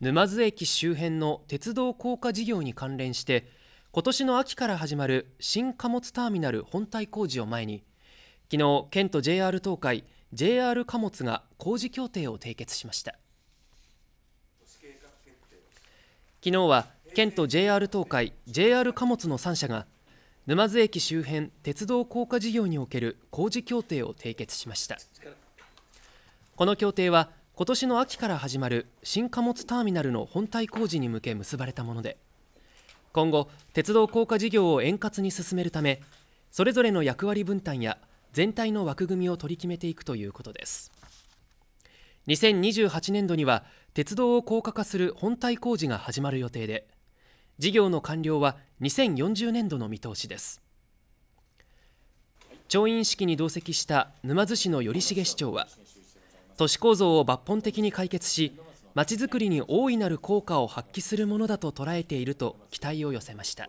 沼津駅周辺の鉄道高架事業に関連して今年の秋から始まる新貨物ターミナル本体工事を前に昨日県と JR 東海 JR 貨物が工事協定を締結しました昨日は県と JR 東海 JR 貨物の3社が沼津駅周辺鉄道高架事業における工事協定を締結しましたこの協定は今年の秋から始まる新貨物ターミナルの本体工事に向け結ばれたもので今後鉄道高架事業を円滑に進めるためそれぞれの役割分担や全体の枠組みを取り決めていくということです2028年度には鉄道を高架化する本体工事が始まる予定で事業の完了は2040年度の見通しです調印式に同席した沼津市の頼重市長は都市構造を抜本的に解決しまちづくりに大いなる効果を発揮するものだと捉えていると期待を寄せました。